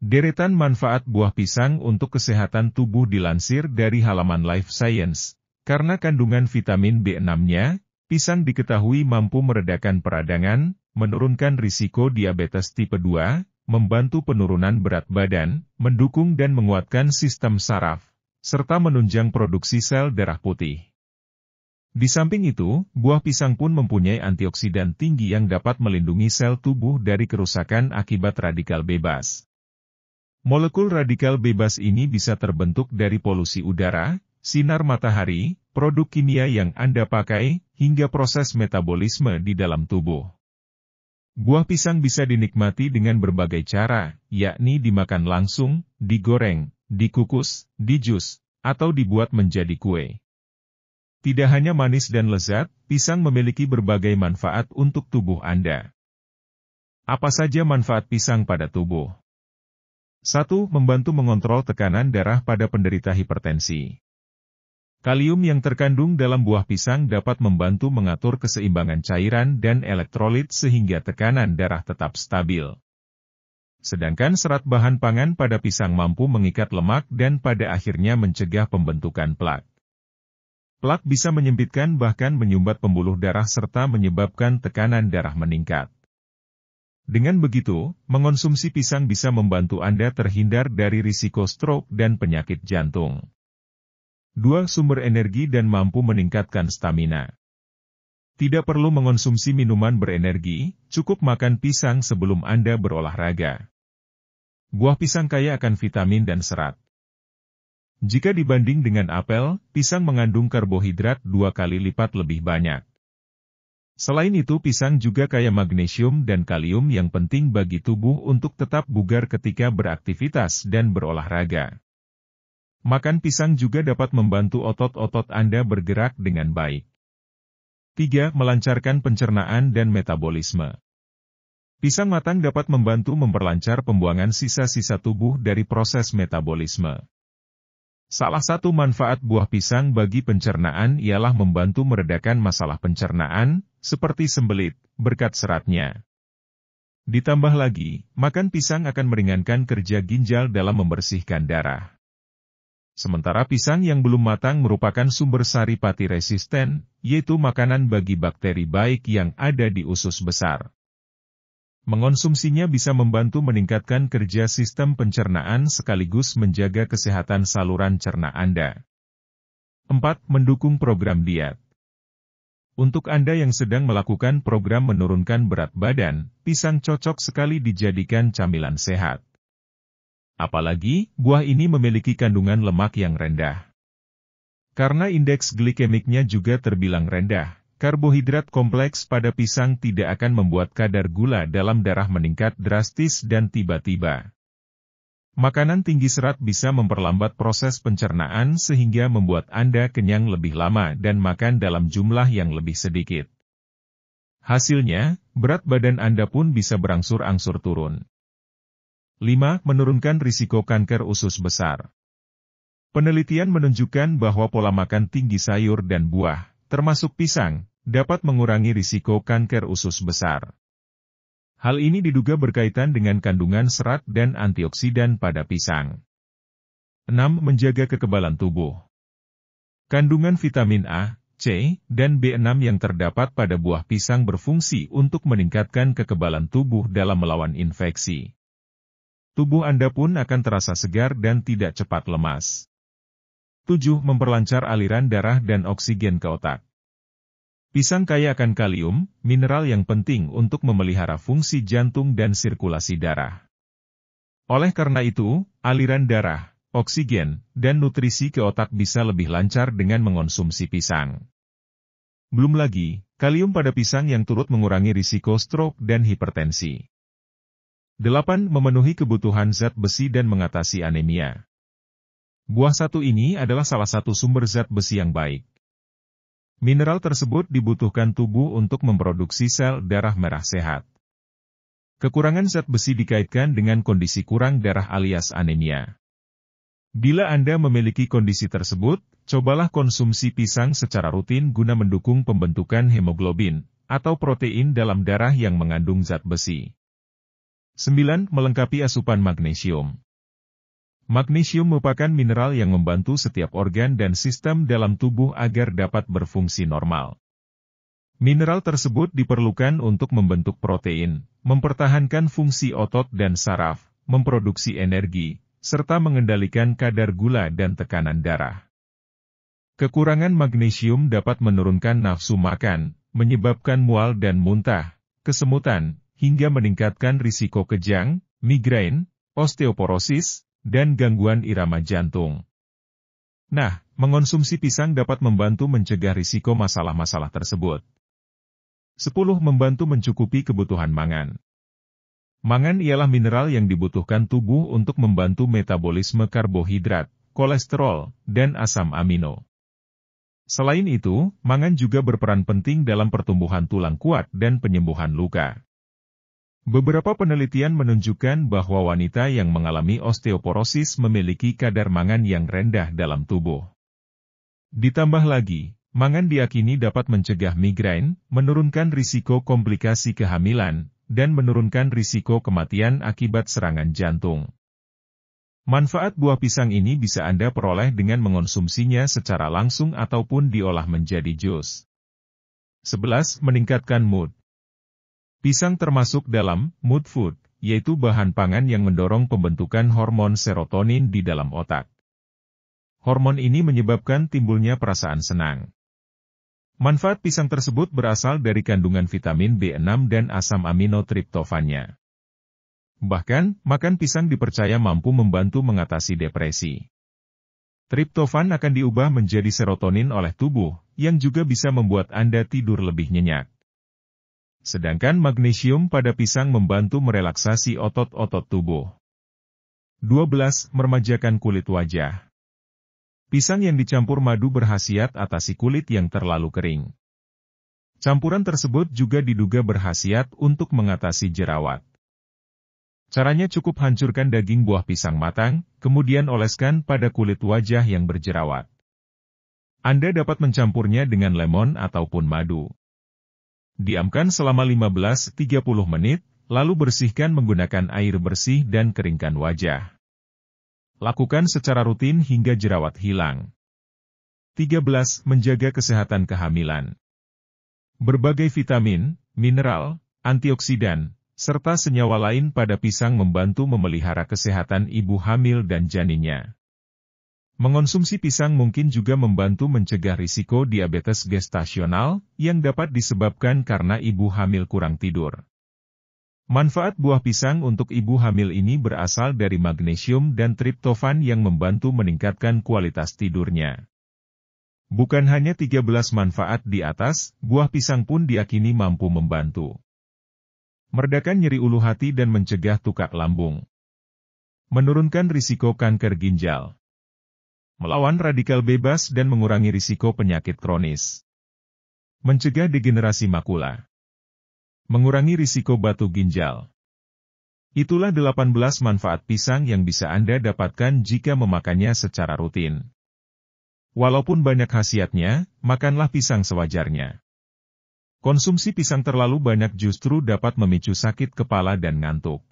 Deretan manfaat buah pisang untuk kesehatan tubuh dilansir dari halaman Life Science. Karena kandungan vitamin B6-nya, pisang diketahui mampu meredakan peradangan, menurunkan risiko diabetes tipe 2, membantu penurunan berat badan, mendukung dan menguatkan sistem saraf, serta menunjang produksi sel darah putih. Di samping itu, buah pisang pun mempunyai antioksidan tinggi yang dapat melindungi sel tubuh dari kerusakan akibat radikal bebas. Molekul radikal bebas ini bisa terbentuk dari polusi udara, sinar matahari, produk kimia yang Anda pakai, hingga proses metabolisme di dalam tubuh. Buah pisang bisa dinikmati dengan berbagai cara, yakni dimakan langsung, digoreng, dikukus, dijus, atau dibuat menjadi kue. Tidak hanya manis dan lezat, pisang memiliki berbagai manfaat untuk tubuh Anda. Apa saja manfaat pisang pada tubuh? 1. Membantu mengontrol tekanan darah pada penderita hipertensi. Kalium yang terkandung dalam buah pisang dapat membantu mengatur keseimbangan cairan dan elektrolit sehingga tekanan darah tetap stabil. Sedangkan serat bahan pangan pada pisang mampu mengikat lemak dan pada akhirnya mencegah pembentukan plak. Plak bisa menyempitkan bahkan menyumbat pembuluh darah serta menyebabkan tekanan darah meningkat. Dengan begitu, mengonsumsi pisang bisa membantu Anda terhindar dari risiko stroke dan penyakit jantung. Dua Sumber energi dan mampu meningkatkan stamina. Tidak perlu mengonsumsi minuman berenergi, cukup makan pisang sebelum Anda berolahraga. Buah pisang kaya akan vitamin dan serat. Jika dibanding dengan apel, pisang mengandung karbohidrat dua kali lipat lebih banyak. Selain itu pisang juga kaya magnesium dan kalium yang penting bagi tubuh untuk tetap bugar ketika beraktivitas dan berolahraga. Makan pisang juga dapat membantu otot-otot Anda bergerak dengan baik. 3. Melancarkan pencernaan dan metabolisme. Pisang matang dapat membantu memperlancar pembuangan sisa-sisa tubuh dari proses metabolisme. Salah satu manfaat buah pisang bagi pencernaan ialah membantu meredakan masalah pencernaan, seperti sembelit, berkat seratnya. Ditambah lagi, makan pisang akan meringankan kerja ginjal dalam membersihkan darah. Sementara pisang yang belum matang merupakan sumber saripati resisten, yaitu makanan bagi bakteri baik yang ada di usus besar. Mengonsumsinya bisa membantu meningkatkan kerja sistem pencernaan sekaligus menjaga kesehatan saluran cerna Anda. 4. Mendukung program diet. Untuk Anda yang sedang melakukan program menurunkan berat badan, pisang cocok sekali dijadikan camilan sehat. Apalagi, buah ini memiliki kandungan lemak yang rendah. Karena indeks glikemiknya juga terbilang rendah, karbohidrat kompleks pada pisang tidak akan membuat kadar gula dalam darah meningkat drastis dan tiba-tiba. Makanan tinggi serat bisa memperlambat proses pencernaan sehingga membuat Anda kenyang lebih lama dan makan dalam jumlah yang lebih sedikit. Hasilnya, berat badan Anda pun bisa berangsur-angsur turun. 5. Menurunkan risiko kanker usus besar. Penelitian menunjukkan bahwa pola makan tinggi sayur dan buah, termasuk pisang, dapat mengurangi risiko kanker usus besar. Hal ini diduga berkaitan dengan kandungan serat dan antioksidan pada pisang. 6. Menjaga kekebalan tubuh. Kandungan vitamin A, C, dan B6 yang terdapat pada buah pisang berfungsi untuk meningkatkan kekebalan tubuh dalam melawan infeksi. Tubuh Anda pun akan terasa segar dan tidak cepat lemas. 7. Memperlancar aliran darah dan oksigen ke otak. Pisang kaya akan kalium, mineral yang penting untuk memelihara fungsi jantung dan sirkulasi darah. Oleh karena itu, aliran darah, oksigen, dan nutrisi ke otak bisa lebih lancar dengan mengonsumsi pisang. Belum lagi, kalium pada pisang yang turut mengurangi risiko stroke dan hipertensi. 8. Memenuhi kebutuhan zat besi dan mengatasi anemia. Buah satu ini adalah salah satu sumber zat besi yang baik Mineral tersebut dibutuhkan tubuh untuk memproduksi sel darah merah sehat. Kekurangan zat besi dikaitkan dengan kondisi kurang darah alias anemia. Bila Anda memiliki kondisi tersebut, cobalah konsumsi pisang secara rutin guna mendukung pembentukan hemoglobin atau protein dalam darah yang mengandung zat besi. 9. Melengkapi asupan magnesium. Magnesium merupakan mineral yang membantu setiap organ dan sistem dalam tubuh agar dapat berfungsi normal. Mineral tersebut diperlukan untuk membentuk protein, mempertahankan fungsi otot dan saraf, memproduksi energi, serta mengendalikan kadar gula dan tekanan darah. Kekurangan magnesium dapat menurunkan nafsu makan, menyebabkan mual dan muntah, kesemutan, hingga meningkatkan risiko kejang, migrain, osteoporosis, dan gangguan irama jantung. Nah, mengonsumsi pisang dapat membantu mencegah risiko masalah-masalah tersebut. 10. Membantu mencukupi kebutuhan mangan. Mangan ialah mineral yang dibutuhkan tubuh untuk membantu metabolisme karbohidrat, kolesterol, dan asam amino. Selain itu, mangan juga berperan penting dalam pertumbuhan tulang kuat dan penyembuhan luka. Beberapa penelitian menunjukkan bahwa wanita yang mengalami osteoporosis memiliki kadar mangan yang rendah dalam tubuh. Ditambah lagi, mangan diakini dapat mencegah migrain, menurunkan risiko komplikasi kehamilan, dan menurunkan risiko kematian akibat serangan jantung. Manfaat buah pisang ini bisa Anda peroleh dengan mengonsumsinya secara langsung ataupun diolah menjadi jus. 11. Meningkatkan mood Pisang termasuk dalam mood food, yaitu bahan pangan yang mendorong pembentukan hormon serotonin di dalam otak. Hormon ini menyebabkan timbulnya perasaan senang. Manfaat pisang tersebut berasal dari kandungan vitamin B6 dan asam amino triptofannya. Bahkan, makan pisang dipercaya mampu membantu mengatasi depresi. Triptofan akan diubah menjadi serotonin oleh tubuh, yang juga bisa membuat Anda tidur lebih nyenyak. Sedangkan magnesium pada pisang membantu merelaksasi otot-otot tubuh. 12. Meremajakan kulit wajah. Pisang yang dicampur madu berhasiat atasi kulit yang terlalu kering. Campuran tersebut juga diduga berhasiat untuk mengatasi jerawat. Caranya cukup hancurkan daging buah pisang matang, kemudian oleskan pada kulit wajah yang berjerawat. Anda dapat mencampurnya dengan lemon ataupun madu. Diamkan selama 15-30 menit, lalu bersihkan menggunakan air bersih dan keringkan wajah. Lakukan secara rutin hingga jerawat hilang. 13. Menjaga kesehatan kehamilan. Berbagai vitamin, mineral, antioksidan, serta senyawa lain pada pisang membantu memelihara kesehatan ibu hamil dan janinnya. Mengonsumsi pisang mungkin juga membantu mencegah risiko diabetes gestasional, yang dapat disebabkan karena ibu hamil kurang tidur. Manfaat buah pisang untuk ibu hamil ini berasal dari magnesium dan triptofan yang membantu meningkatkan kualitas tidurnya. Bukan hanya 13 manfaat di atas, buah pisang pun diakini mampu membantu. Meredakan nyeri ulu hati dan mencegah tukak lambung. Menurunkan risiko kanker ginjal melawan radikal bebas dan mengurangi risiko penyakit kronis. Mencegah degenerasi makula. Mengurangi risiko batu ginjal. Itulah 18 manfaat pisang yang bisa Anda dapatkan jika memakannya secara rutin. Walaupun banyak khasiatnya, makanlah pisang sewajarnya. Konsumsi pisang terlalu banyak justru dapat memicu sakit kepala dan ngantuk.